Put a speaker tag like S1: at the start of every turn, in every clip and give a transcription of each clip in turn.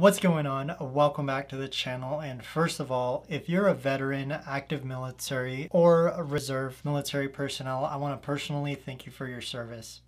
S1: What's going on? Welcome back to the channel. And first of all, if you're a veteran, active military, or reserve military personnel, I want to personally thank you for your service.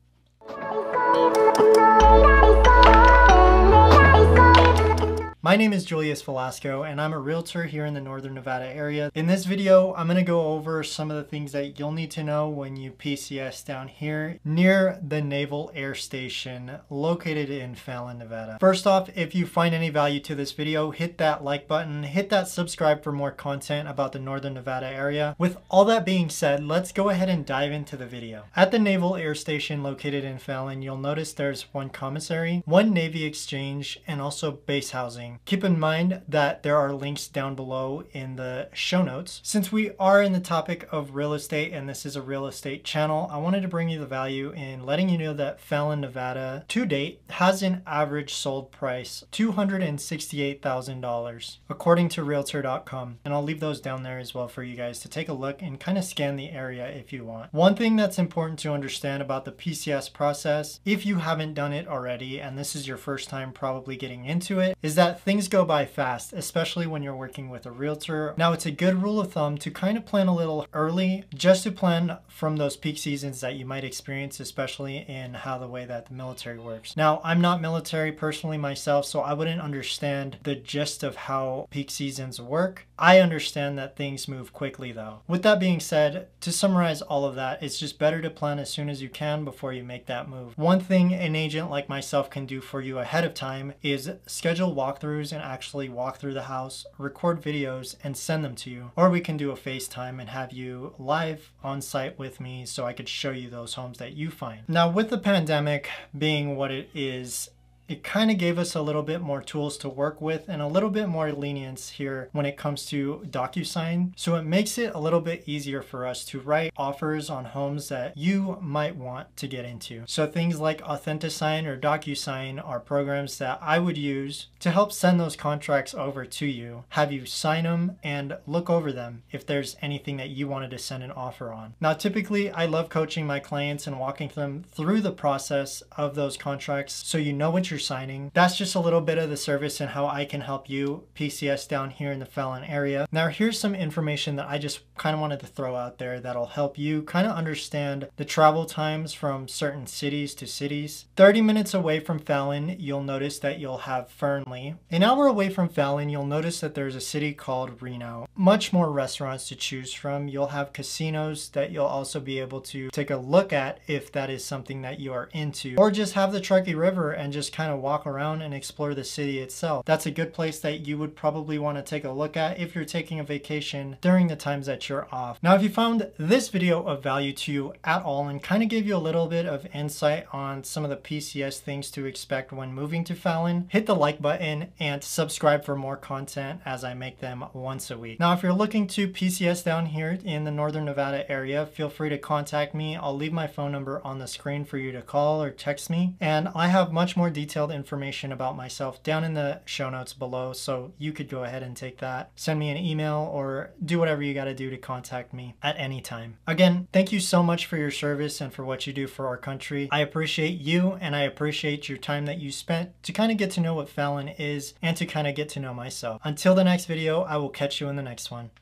S1: My name is Julius Velasco and I'm a realtor here in the Northern Nevada area. In this video, I'm gonna go over some of the things that you'll need to know when you PCS down here near the Naval Air Station located in Fallon, Nevada. First off, if you find any value to this video, hit that like button, hit that subscribe for more content about the Northern Nevada area. With all that being said, let's go ahead and dive into the video. At the Naval Air Station located in Fallon, you'll notice there's one commissary, one Navy exchange, and also base housing Keep in mind that there are links down below in the show notes. Since we are in the topic of real estate and this is a real estate channel, I wanted to bring you the value in letting you know that Fallon, Nevada to date has an average sold price $268,000 according to realtor.com. And I'll leave those down there as well for you guys to take a look and kind of scan the area if you want. One thing that's important to understand about the PCS process, if you haven't done it already and this is your first time probably getting into it, is that things go by fast, especially when you're working with a realtor. Now, it's a good rule of thumb to kind of plan a little early, just to plan from those peak seasons that you might experience, especially in how the way that the military works. Now, I'm not military personally myself, so I wouldn't understand the gist of how peak seasons work. I understand that things move quickly though. With that being said, to summarize all of that, it's just better to plan as soon as you can before you make that move. One thing an agent like myself can do for you ahead of time is schedule walkthroughs and actually walk through the house, record videos, and send them to you. Or we can do a FaceTime and have you live on site with me so I could show you those homes that you find. Now, with the pandemic being what it is, it kind of gave us a little bit more tools to work with and a little bit more lenience here when it comes to DocuSign. So it makes it a little bit easier for us to write offers on homes that you might want to get into. So things like AuthentiSign or DocuSign are programs that I would use to help send those contracts over to you, have you sign them and look over them if there's anything that you wanted to send an offer on. Now, typically I love coaching my clients and walking them through the process of those contracts so you know what you're signing. That's just a little bit of the service and how I can help you PCS down here in the Fallon area. Now here's some information that I just kind of wanted to throw out there that'll help you kind of understand the travel times from certain cities to cities. 30 minutes away from Fallon, you'll notice that you'll have Fernley. An hour away from Fallon, you'll notice that there's a city called Reno. Much more restaurants to choose from. You'll have casinos that you'll also be able to take a look at if that is something that you are into. Or just have the Truckee River and just kind kind of walk around and explore the city itself. That's a good place that you would probably want to take a look at if you're taking a vacation during the times that you're off. Now, if you found this video of value to you at all and kind of gave you a little bit of insight on some of the PCS things to expect when moving to Fallon, hit the like button and subscribe for more content as I make them once a week. Now, if you're looking to PCS down here in the Northern Nevada area, feel free to contact me. I'll leave my phone number on the screen for you to call or text me. And I have much more details detailed information about myself down in the show notes below, so you could go ahead and take that. Send me an email or do whatever you got to do to contact me at any time. Again, thank you so much for your service and for what you do for our country. I appreciate you and I appreciate your time that you spent to kind of get to know what Fallon is and to kind of get to know myself. Until the next video, I will catch you in the next one.